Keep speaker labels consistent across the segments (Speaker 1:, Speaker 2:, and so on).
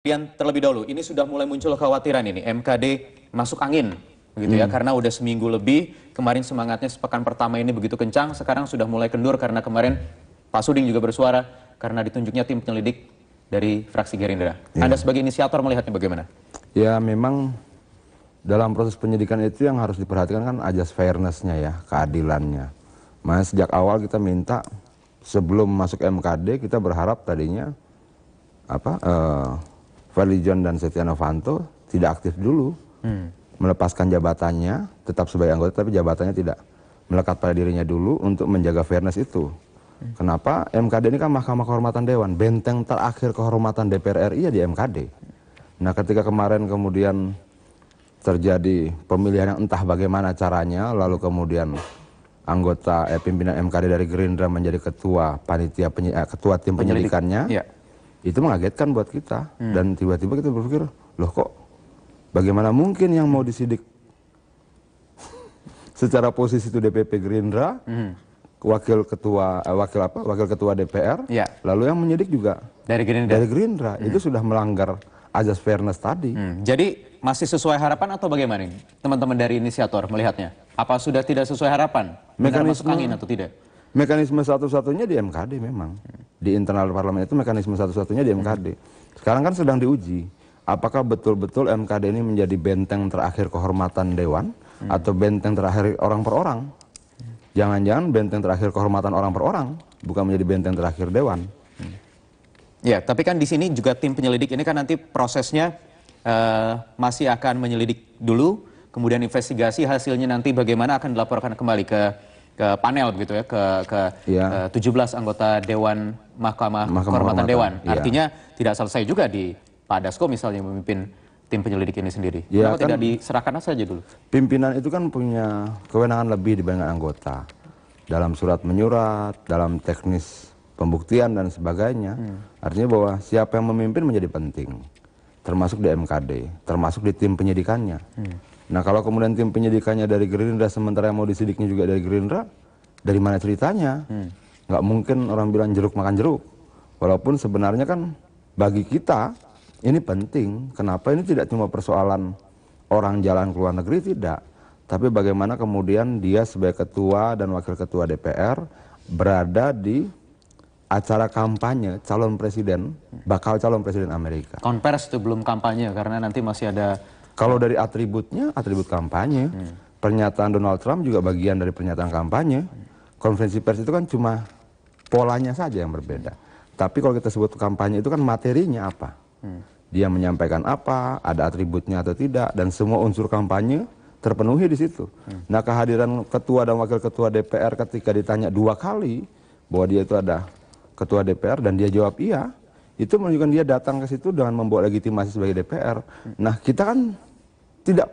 Speaker 1: Kemudian terlebih dahulu, ini sudah mulai muncul kekhawatiran ini, MKD masuk angin, gitu ya, hmm. karena udah seminggu lebih, kemarin semangatnya sepekan pertama ini begitu kencang, sekarang sudah mulai kendur karena kemarin Pak Suding juga bersuara, karena ditunjuknya tim penyelidik dari fraksi Gerindra. Ya. Anda sebagai inisiator melihatnya bagaimana?
Speaker 2: Ya memang dalam proses penyidikan itu yang harus diperhatikan kan ajas fairnessnya ya, keadilannya. Makanya sejak awal kita minta sebelum masuk MKD kita berharap tadinya apa uh, Fadli John dan Setia Novanto tidak aktif dulu. Hmm. Melepaskan jabatannya, tetap sebagai anggota tapi jabatannya tidak melekat pada dirinya dulu untuk menjaga fairness itu. Hmm. Kenapa? MKD ini kan Mahkamah Kehormatan Dewan, benteng terakhir kehormatan DPR RI ya di MKD. Nah, ketika kemarin kemudian terjadi pemilihan yang entah bagaimana caranya, lalu kemudian anggota eh, pimpinan MKD dari Gerindra menjadi ketua panitia penye, eh, ketua tim Penyelidik, penyelidikannya. Ya itu mengagetkan buat kita hmm. dan tiba-tiba kita berpikir loh kok bagaimana mungkin yang mau disidik secara posisi itu DPP Gerindra hmm. wakil ketua eh, wakil apa wakil ketua DPR Ya. lalu yang menyidik juga dari Gerindra. dari Gerindra hmm. itu sudah melanggar azas fairness tadi Hmm,
Speaker 1: Jadi masih sesuai harapan atau bagaimana Teman-teman dari inisiator melihatnya? Apa sudah tidak sesuai harapan? Mekanisme- angin atau tidak?
Speaker 2: mekanisme satu-satunya di MKD memang di internal parlemen itu mekanisme satu-satunya di MKD sekarang kan sedang diuji apakah betul-betul MKD ini menjadi benteng terakhir kehormatan dewan hmm. atau benteng terakhir orang per orang jangan-jangan benteng terakhir kehormatan orang per orang bukan menjadi benteng terakhir dewan hmm. ya tapi kan di sini juga tim penyelidik ini kan nanti
Speaker 1: prosesnya uh, masih akan menyelidik dulu kemudian investigasi hasilnya nanti bagaimana akan dilaporkan kembali ke ke panel begitu ya ke ke, ya. ke 17 anggota Dewan Mahkamah, Mahkamah Kehormatan Dewan. Ya. Artinya tidak selesai juga di Pak Dasko misalnya memimpin tim penyelidik ini sendiri. Ya, Kenapa kan, tidak diserahkan saja dulu?
Speaker 2: Pimpinan itu kan punya kewenangan lebih dibanding anggota. Dalam surat menyurat, dalam teknis pembuktian dan sebagainya. Hmm. Artinya bahwa siapa yang memimpin menjadi penting. Termasuk di MKD, termasuk di tim penyidikannya. Hmm. Nah kalau kemudian tim penyidikannya dari Gerindra sementara yang mau disidiknya juga dari Gerindra, dari mana ceritanya? Hmm. Nggak mungkin orang bilang jeruk makan jeruk. Walaupun sebenarnya kan bagi kita ini penting. Kenapa ini tidak cuma persoalan orang jalan ke luar negeri tidak, tapi bagaimana kemudian dia sebagai ketua dan wakil ketua DPR berada di acara kampanye calon presiden, bakal calon presiden Amerika. Konvers itu belum kampanye karena nanti masih ada kalau dari atributnya, atribut kampanye. Hmm. Pernyataan Donald Trump juga bagian dari pernyataan kampanye. Konferensi pers itu kan cuma polanya saja yang berbeda. Tapi kalau kita sebut kampanye itu kan materinya apa? Dia menyampaikan apa, ada atributnya atau tidak, dan semua unsur kampanye terpenuhi di situ. Nah kehadiran ketua dan wakil ketua DPR ketika ditanya dua kali bahwa dia itu ada ketua DPR dan dia jawab iya, itu menunjukkan dia datang ke situ dengan membuat legitimasi sebagai DPR. Nah, kita kan tidak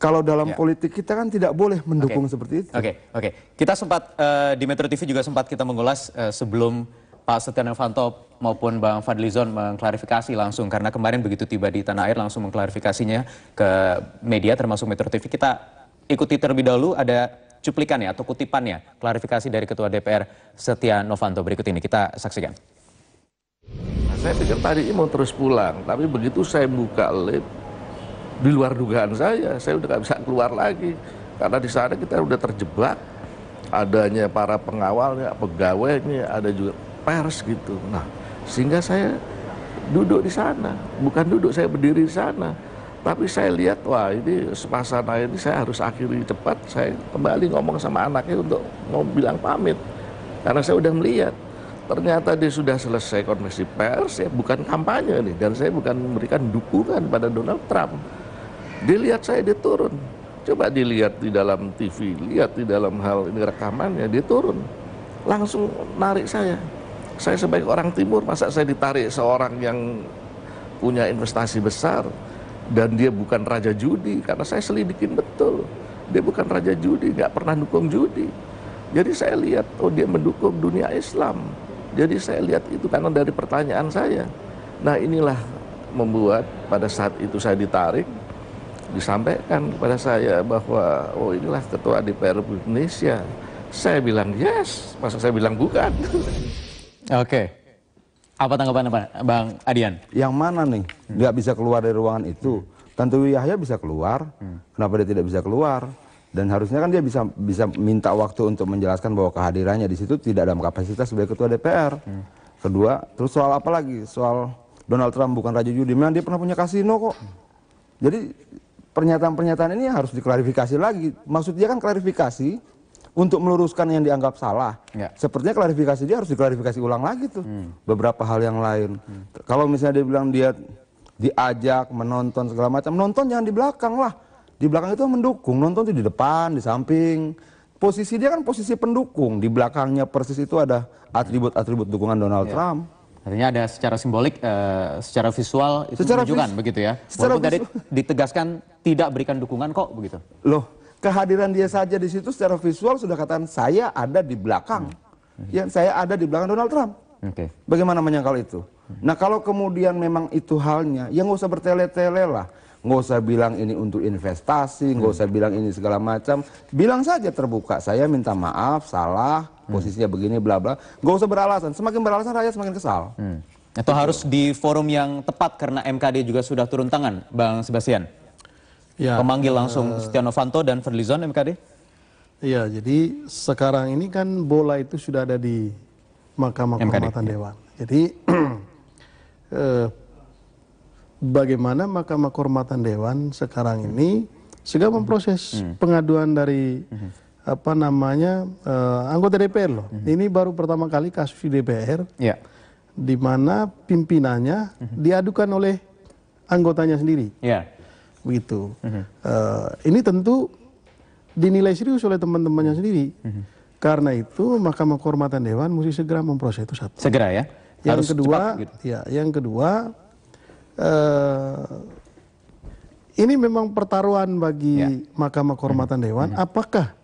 Speaker 2: kalau dalam ya. politik kita kan tidak boleh mendukung okay. seperti itu. Oke,
Speaker 1: okay. oke. Okay. Kita sempat uh, di Metro TV juga sempat kita mengulas uh, sebelum Pak Setia Novanto maupun Bang Fadlizon mengklarifikasi langsung karena kemarin begitu tiba di tanah air langsung mengklarifikasinya ke media termasuk Metro TV. Kita ikuti terlebih dahulu ada cuplikan ya atau kutipannya klarifikasi dari Ketua DPR Setia Novanto berikut ini kita saksikan.
Speaker 3: Saya pikir tadi mau terus pulang, tapi begitu saya buka lift di luar dugaan saya. Saya udah tidak bisa keluar lagi karena di sana kita udah terjebak adanya para pengawalnya, pegawainya, ada juga pers gitu. Nah, sehingga saya duduk di sana, bukan duduk saya berdiri di sana. Tapi saya lihat wah ini sepasana ini saya harus akhiri cepat. Saya kembali ngomong sama anaknya untuk mau bilang pamit. Karena saya udah melihat ternyata dia sudah selesai konversi pers ya bukan kampanye nih dan saya bukan memberikan dukungan pada Donald Trump. Dilihat saya dia turun. Coba dilihat di dalam TV, lihat di dalam hal ini rekamannya dia turun. Langsung narik saya. Saya sebagai orang timur, masa saya ditarik seorang yang punya investasi besar dan dia bukan raja judi karena saya selidikin betul. Dia bukan raja judi, nggak pernah dukung judi. Jadi saya lihat oh dia mendukung dunia Islam. Jadi saya lihat itu karena dari pertanyaan saya. Nah inilah membuat pada saat itu saya ditarik disampaikan kepada saya bahwa oh inilah ketua DPR Republik Indonesia. Saya bilang yes, masa saya bilang bukan.
Speaker 1: Oke. Apa tanggapan Pak Bang Adian?
Speaker 2: Yang mana nih? Nggak bisa keluar dari ruangan itu. Tentu Yahya bisa keluar. Kenapa dia tidak bisa keluar? dan harusnya kan dia bisa bisa minta waktu untuk menjelaskan bahwa kehadirannya di situ tidak dalam kapasitas sebagai ketua DPR. Hmm. Kedua, terus soal apa lagi? Soal Donald Trump bukan raja judi, memang dia pernah punya kasino kok. Jadi pernyataan-pernyataan ini harus diklarifikasi lagi. maksudnya dia kan klarifikasi untuk meluruskan yang dianggap salah. Ya. Sepertinya klarifikasi dia harus diklarifikasi ulang lagi tuh. Hmm. Beberapa hal yang lain. Hmm. Kalau misalnya dia bilang dia diajak menonton segala macam, nonton jangan di belakang lah. Di belakang itu mendukung, nonton itu di depan, di samping. Posisi dia kan posisi pendukung, di belakangnya persis itu ada atribut-atribut dukungan Donald ya. Trump.
Speaker 1: Artinya ada secara simbolik, uh, secara visual
Speaker 2: itu secara menunjukkan vis begitu
Speaker 1: ya. Secara Walaupun tadi
Speaker 2: ditegaskan tidak berikan dukungan kok begitu. Loh, kehadiran dia saja di situ secara visual sudah katakan saya ada di belakang. Hmm. Yang saya ada di belakang Donald Trump. Okay. Bagaimana menyangkal itu? Hmm. Nah kalau kemudian memang itu halnya, ya nggak usah bertele-tele lah nggak usah bilang ini untuk investasi, nggak hmm. usah bilang ini segala macam. Bilang saja terbuka, saya minta maaf, salah, hmm. posisinya begini, bla bla. Nggak usah beralasan, semakin beralasan rakyat semakin kesal. Hmm. Atau harus gitu. di forum yang tepat karena
Speaker 1: MKD juga sudah turun tangan, Bang Sebastian?
Speaker 4: Ya, Pemanggil eh, langsung uh, Setia
Speaker 1: Novanto dan Fadlizon MKD?
Speaker 4: Iya, jadi sekarang ini kan bola itu sudah ada di Mahkamah Kehormatan Dewan. Jadi eh, bagaimana Mahkamah Kehormatan Dewan sekarang ini segera memproses mhm. Mhm. pengaduan dari mhm. apa namanya uh, anggota DPR loh. Ini baru pertama kali kasus di DPR, ya. di mana pimpinannya diadukan oleh anggotanya sendiri. Ya. Begitu. Uh, ini tentu dinilai serius oleh teman-temannya sendiri. Karena itu Mahkamah Kehormatan Dewan mesti segera memproses itu satu.
Speaker 1: Segera ya. Yang kedua, cepat, gitu.
Speaker 4: ya, yang kedua Eh, ini memang pertaruhan bagi ya. Mahkamah Kehormatan hmm. Dewan. Hmm. Apakah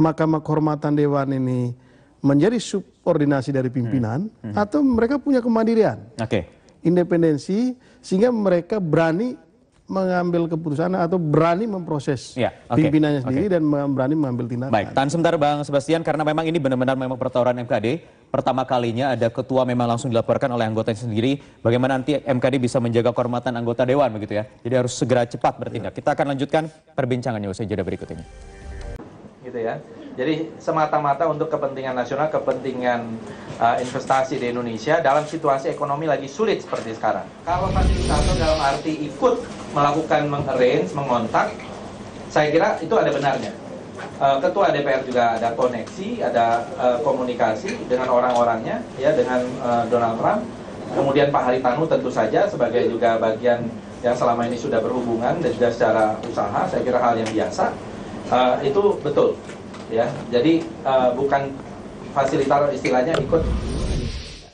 Speaker 4: Mahkamah Kehormatan Dewan ini menjadi subordinasi dari hmm. pimpinan hmm. Hmm. atau mereka punya kemandirian, okay. independensi sehingga mereka berani mengambil keputusan atau berani memproses ya, okay, pimpinannya sendiri okay. dan berani mengambil tindakan. Baik,
Speaker 1: tahan sebentar Bang Sebastian karena memang ini benar-benar memang pertaruhan MKD pertama kalinya ada ketua memang langsung dilaporkan oleh anggota sendiri. Bagaimana nanti MKD bisa menjaga kehormatan anggota dewan begitu ya. Jadi harus segera cepat bertindak. Kita akan lanjutkan perbincangannya usai jeda berikut ini.
Speaker 3: Gitu ya. Jadi semata-mata untuk kepentingan nasional, kepentingan
Speaker 1: uh, investasi di Indonesia dalam situasi ekonomi lagi sulit seperti sekarang. Kalau fasilitator dalam arti ikut melakukan mengarrange, mengontak, saya kira itu ada benarnya. Eh, ketua DPR juga ada koneksi, ada eh, komunikasi dengan orang-orangnya, ya dengan eh, Donald Trump. Kemudian Pak Haritanu tentu saja sebagai juga bagian yang selama ini sudah berhubungan dan juga secara usaha, saya kira hal yang biasa. itu betul, ya. Jadi bukan fasilitator istilahnya ikut.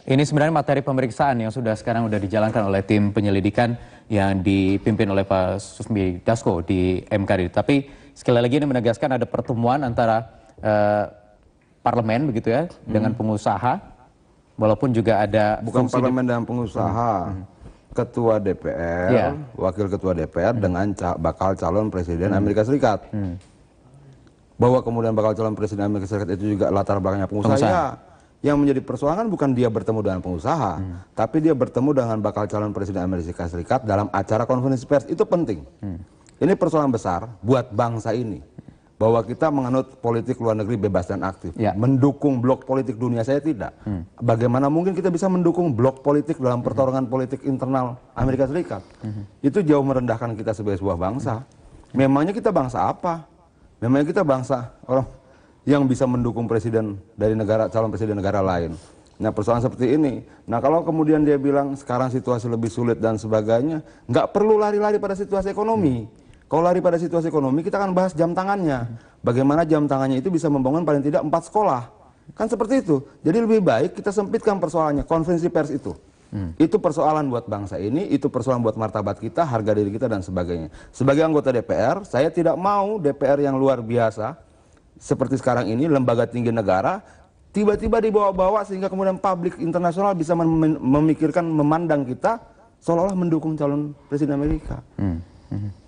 Speaker 1: Ini sebenarnya materi pemeriksaan yang sudah sekarang sudah dijalankan oleh tim penyelidikan yang dipimpin oleh Pak Susmi Dasko di MKD. Tapi sekali lagi ini menegaskan ada pertemuan antara eh, parlemen begitu ya hmm. dengan pengusaha
Speaker 2: walaupun juga ada bukan parlemen dengan pengusaha hmm. hmm. ketua DPR ya. wakil ketua DPR hmm. dengan ca bakal calon presiden hmm. Amerika Serikat hmm. bahwa kemudian bakal calon presiden Amerika Serikat itu juga latar belakangnya pengusaha, pengusaha. Ya, yang menjadi persoalan bukan dia bertemu dengan pengusaha, hmm. tapi dia bertemu dengan bakal calon presiden Amerika Serikat dalam acara konferensi pers. Itu penting. Hmm ini persoalan besar buat bangsa ini bahwa kita menganut politik luar negeri bebas dan aktif. Ya. Mendukung blok politik dunia saya tidak. Hmm. Bagaimana mungkin kita bisa mendukung blok politik dalam hmm. pertarungan hmm. politik internal Amerika Serikat? Hmm. Itu jauh merendahkan kita sebagai sebuah bangsa. Hmm. Memangnya kita bangsa apa? Memangnya kita bangsa orang yang bisa mendukung presiden dari negara calon presiden negara lain. Nah persoalan seperti ini. Nah kalau kemudian dia bilang sekarang situasi lebih sulit dan sebagainya, nggak perlu lari-lari pada situasi ekonomi. Hmm kalau lari pada situasi ekonomi, kita akan bahas jam tangannya. Bagaimana jam tangannya itu bisa membangun paling tidak empat sekolah. Kan seperti itu. Jadi lebih baik kita sempitkan persoalannya, Konvensi pers itu. Hmm. Itu persoalan buat bangsa ini, itu persoalan buat martabat kita, harga diri kita dan sebagainya. Sebagai anggota DPR, saya tidak mau DPR yang luar biasa seperti sekarang ini lembaga tinggi negara tiba-tiba dibawa-bawa sehingga kemudian publik internasional bisa mem memikirkan memandang kita seolah-olah mendukung calon presiden Amerika. Hmm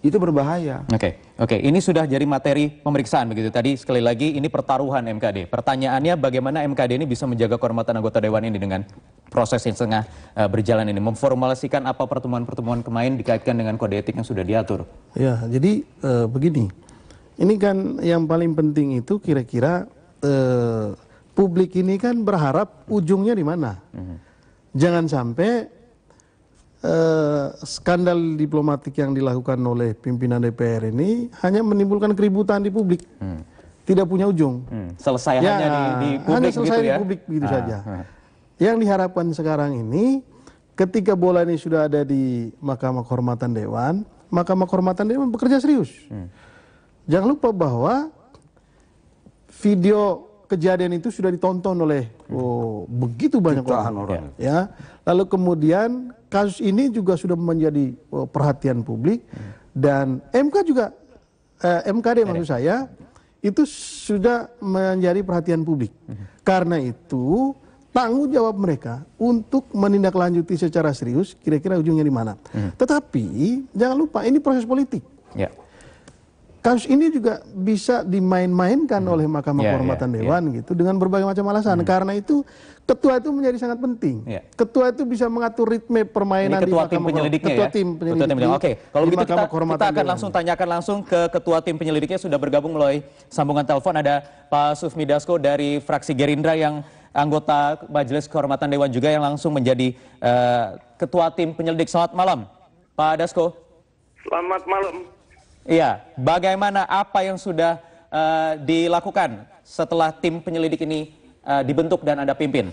Speaker 2: itu berbahaya.
Speaker 1: Oke, okay. oke, okay. ini sudah jadi materi pemeriksaan begitu. Tadi sekali lagi ini pertaruhan MKD. Pertanyaannya bagaimana MKD ini bisa menjaga kehormatan anggota dewan ini dengan proses yang tengah uh, eh, berjalan ini, memformulasikan apa pertemuan-pertemuan kemarin dikaitkan dengan kode etik yang sudah diatur.
Speaker 4: Ya, jadi uh, begini, ini kan yang paling penting itu kira-kira uh, publik ini kan berharap ujungnya di mana. Hmm. Jangan sampai Eh, skandal diplomatik yang dilakukan oleh pimpinan DPR ini hanya menimbulkan keributan di publik. Hmm. Tidak punya ujung. Hmm.
Speaker 1: Selesai ya, hanya di, di publik hanya selesai gitu ya? di publik begitu ah. saja.
Speaker 4: Ah. Yang diharapkan sekarang ini ketika bola ini sudah ada di Mahkamah Kehormatan Dewan, Mahkamah Kehormatan Dewan bekerja serius. Hmm. Jangan lupa bahwa video kejadian itu sudah ditonton oleh oh begitu banyak orang, orang. Ya. ya. Lalu kemudian kasus ini juga sudah menjadi oh, perhatian publik dan MK juga eh, MKD maksud saya itu sudah menjadi perhatian publik. Karena itu tanggung jawab mereka untuk menindaklanjuti secara serius kira-kira ujungnya di mana. Hmm. Tetapi jangan lupa ini proses politik. Ya kasus ini juga bisa dimain-mainkan hmm. oleh Mahkamah yeah, ya, Kehormatan yeah, Dewan yeah. gitu dengan berbagai macam alasan. Hmm. Karena itu ketua itu menjadi sangat penting. Yeah. Ketua itu bisa mengatur ritme permainan ini ketua di tim ketua ya. Tim penyelidik ketua tim penyelidik. Oke, okay. kalau begitu kita, kita akan Dewan. langsung
Speaker 1: tanyakan langsung ke ketua tim penyelidiknya sudah bergabung melalui sambungan telepon ada Pak Sufmi Dasko dari fraksi Gerindra yang anggota Majelis Kehormatan Dewan juga yang langsung menjadi uh, ketua tim penyelidik. Selamat malam, Pak Dasko. Selamat malam. Iya, bagaimana apa yang sudah uh, dilakukan setelah tim penyelidik ini uh, dibentuk dan Anda pimpin?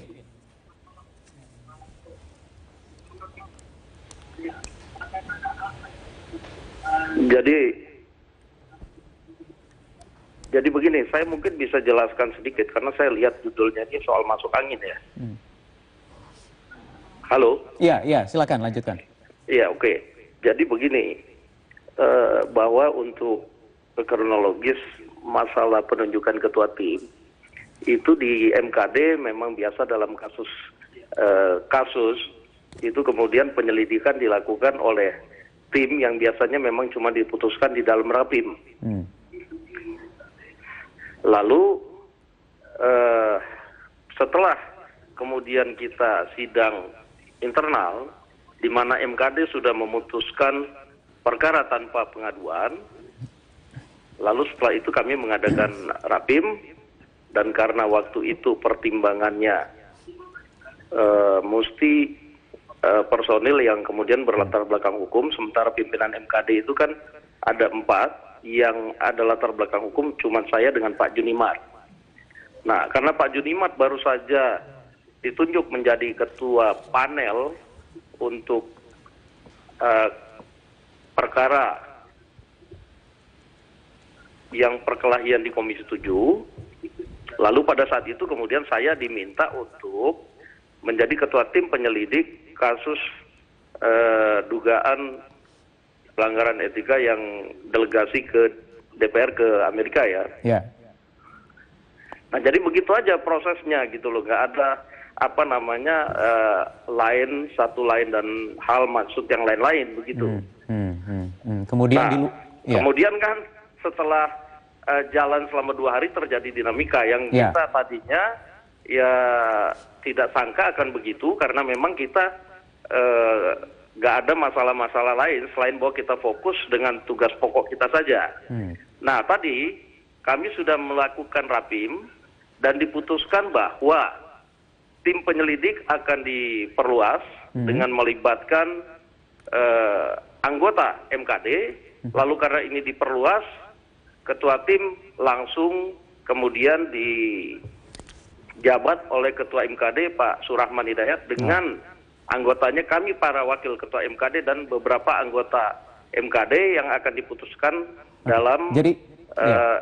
Speaker 5: Jadi jadi begini, saya mungkin bisa jelaskan sedikit karena saya lihat judulnya ini soal masuk angin ya. Hmm. Halo?
Speaker 1: Iya, iya, silakan lanjutkan.
Speaker 5: Iya, oke. Okay. Jadi begini, Eh, bahwa untuk kronologis masalah penunjukan ketua tim itu di MKD memang biasa dalam kasus eh, kasus itu kemudian penyelidikan dilakukan oleh tim yang biasanya memang cuma diputuskan di dalam rapim. Hmm. Lalu eh, setelah kemudian kita sidang internal, di mana MKD sudah memutuskan perkara tanpa pengaduan. Lalu setelah itu kami mengadakan rapim dan karena waktu itu pertimbangannya uh, mesti uh, personil yang kemudian berlatar belakang hukum, sementara pimpinan MKD itu kan ada empat yang ada latar belakang hukum, cuma saya dengan Pak Junimat. Nah, karena Pak Junimat baru saja ditunjuk menjadi ketua panel untuk uh, perkara yang perkelahian di Komisi 7. Lalu pada saat itu kemudian saya diminta untuk menjadi ketua tim penyelidik kasus eh, dugaan pelanggaran etika yang delegasi ke DPR ke Amerika ya. Yeah. Nah jadi begitu aja prosesnya gitu loh, nggak ada apa namanya uh, lain satu lain dan hal maksud yang lain-lain begitu.
Speaker 1: Hmm. Hmm. Hmm, hmm, Kemudian nah, di ya. kemudian
Speaker 5: kan setelah uh, jalan selama dua hari terjadi dinamika yang ya. kita tadinya ya tidak sangka akan begitu karena memang kita eh, nggak uh, ada masalah-masalah lain selain bahwa kita fokus dengan tugas pokok kita saja. Hmm. Nah tadi kami sudah melakukan rapim dan diputuskan bahwa tim penyelidik akan diperluas hmm. dengan melibatkan eh, anggota MKD, hmm. lalu karena ini diperluas, ketua tim langsung kemudian dijabat oleh ketua MKD Pak Surahman Hidayat dengan hmm. anggotanya kami para wakil ketua MKD dan beberapa anggota MKD yang akan diputuskan dalam Jadi, uh, ya.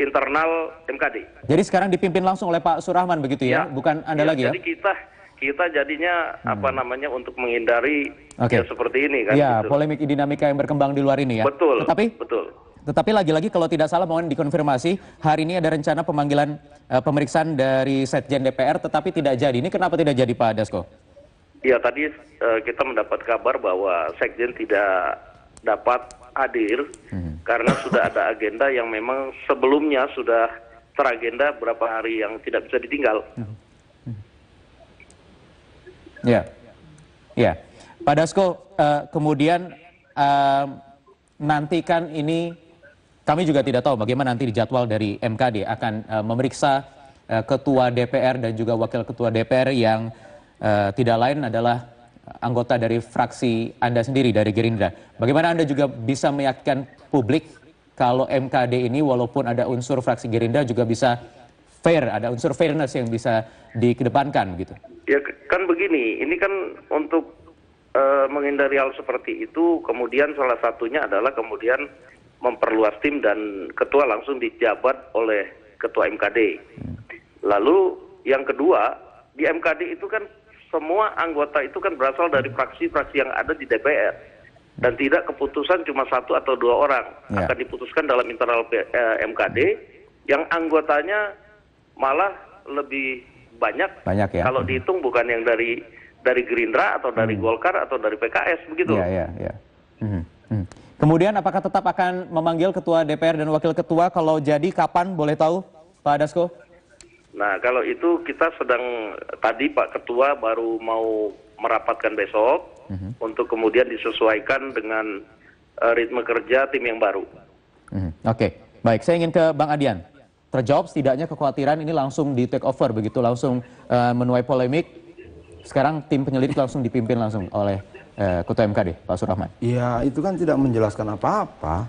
Speaker 5: internal MKD.
Speaker 1: Jadi sekarang dipimpin langsung oleh Pak Surahman begitu ya, ya bukan Anda ya, lagi ya? Jadi
Speaker 5: kita kita jadinya hmm. apa namanya untuk menghindari okay. ya seperti ini kan. Ya, gitu.
Speaker 1: polemik dinamika yang berkembang di luar ini ya.
Speaker 5: Betul. Tetapi betul.
Speaker 1: Tetapi lagi-lagi kalau tidak salah mohon dikonfirmasi, hari ini ada rencana pemanggilan uh, pemeriksaan dari Setjen DPR tetapi tidak jadi. Ini kenapa tidak jadi Pak Dasko?
Speaker 5: Ya, tadi uh, kita mendapat kabar bahwa Sekjen tidak dapat hadir hmm. karena sudah ada agenda yang memang sebelumnya sudah teragenda berapa hari yang tidak bisa ditinggal. Hmm.
Speaker 1: Ya, ya. Pak Dasko, uh, kemudian uh, eh, nantikan ini kami juga tidak tahu bagaimana nanti dijadwal dari MKD akan uh, memeriksa uh, ketua DPR dan juga wakil ketua DPR yang uh, tidak lain adalah anggota dari fraksi Anda sendiri dari Gerindra. Bagaimana Anda juga bisa meyakinkan publik kalau MKD ini walaupun ada unsur fraksi Gerindra juga bisa fair, ada unsur fairness yang bisa dikedepankan gitu.
Speaker 5: Ya kan begini, ini kan untuk e, menghindari hal seperti itu, kemudian salah satunya adalah kemudian memperluas tim dan ketua langsung dijabat oleh ketua MKD. Lalu yang kedua, di MKD itu kan semua anggota itu kan berasal dari fraksi-fraksi yang ada di DPR dan tidak keputusan cuma satu atau dua orang ya. akan diputuskan dalam internal eh, MKD yang anggotanya malah lebih banyak,
Speaker 1: banyak ya. kalau hmm.
Speaker 5: dihitung bukan yang dari dari Gerindra atau dari hmm. Golkar atau dari PKS begitu. Iya, iya, Ya. Hmm.
Speaker 1: Hmm. Kemudian apakah tetap akan memanggil ketua DPR dan wakil ketua kalau jadi kapan boleh tahu Pak Dasko?
Speaker 5: Nah, kalau itu kita sedang tadi Pak Ketua baru mau merapatkan besok hmm. untuk kemudian disesuaikan dengan uh, ritme kerja tim yang baru.
Speaker 1: Hmm. Oke, okay. baik. Saya ingin ke Bang Adian terjawab setidaknya kekhawatiran ini langsung di take over begitu langsung uh, menuai polemik. Sekarang tim penyelidik langsung dipimpin langsung oleh uh, Ketua MKD, Pak Surahman.
Speaker 2: Iya, itu kan tidak menjelaskan apa-apa.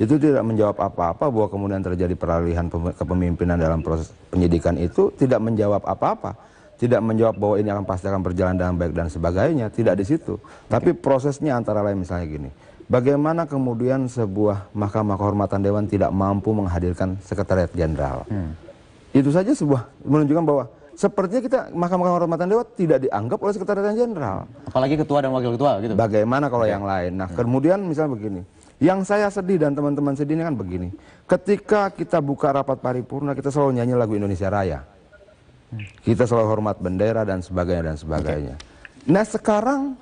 Speaker 2: Itu tidak menjawab apa-apa bahwa kemudian terjadi peralihan kepemimpinan dalam proses penyidikan itu tidak menjawab apa-apa. Tidak menjawab bahwa ini akan pasti akan berjalan dengan baik dan sebagainya, tidak di situ. Tapi prosesnya antara lain misalnya gini Bagaimana kemudian sebuah Mahkamah Kehormatan Dewan tidak mampu menghadirkan Sekretariat Jenderal? Hmm. Itu saja sebuah menunjukkan bahwa sepertinya kita Mahkamah Kehormatan Dewan tidak dianggap oleh Sekretariat Jenderal. Apalagi ketua dan wakil ketua gitu. Bagaimana kalau ya. yang lain? Nah, iya. kemudian misalnya begini. Yang saya sedih dan teman-teman sedih ini kan begini. Ketika kita buka rapat paripurna, kita selalu nyanyi lagu Indonesia Raya. Hmm. Kita selalu hormat bendera dan sebagainya dan sebagainya. Okay. Nah, sekarang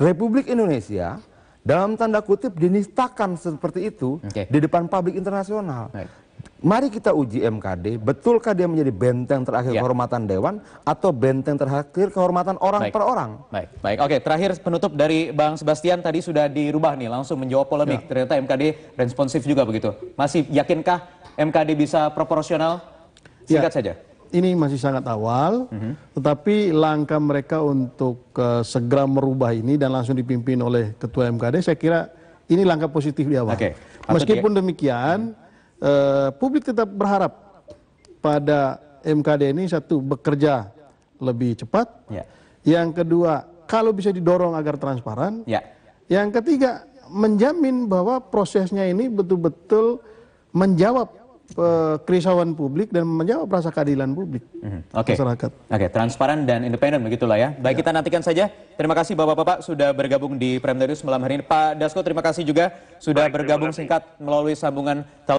Speaker 2: Republik Indonesia dalam tanda kutip dinistakan seperti itu okay. di depan publik internasional. Right. Mari kita uji MKD, betulkah dia menjadi benteng terakhir yeah. kehormatan dewan atau benteng terakhir kehormatan orang Baik. per orang?
Speaker 1: Baik, baik. Oke, terakhir penutup dari Bang Sebastian tadi sudah dirubah nih, langsung menjawab polemik. Yeah. Ternyata MKD responsif juga begitu. Masih yakinkah MKD bisa proporsional? Singkat yeah. saja
Speaker 4: ini masih sangat awal, mm-hmm. tetapi langkah mereka untuk uh, segera merubah ini dan langsung dipimpin oleh Ketua MKD, saya kira ini langkah positif di awal. Okay. Meskipun demikian, mm-hmm. uh, publik tetap berharap pada MKD ini satu bekerja lebih cepat, yeah. yang kedua kalau bisa didorong agar transparan, yeah. yang ketiga menjamin bahwa prosesnya ini betul-betul menjawab kerisauan publik dan menjawab rasa keadilan publik
Speaker 1: mm-hmm. okay. masyarakat. Oke, okay. transparan dan independen begitulah ya. Baik ya. kita nantikan saja. Terima kasih bapak-bapak sudah bergabung di Prime News malam hari ini. Pak Dasko terima kasih juga sudah Baik, bergabung singkat melalui sambungan.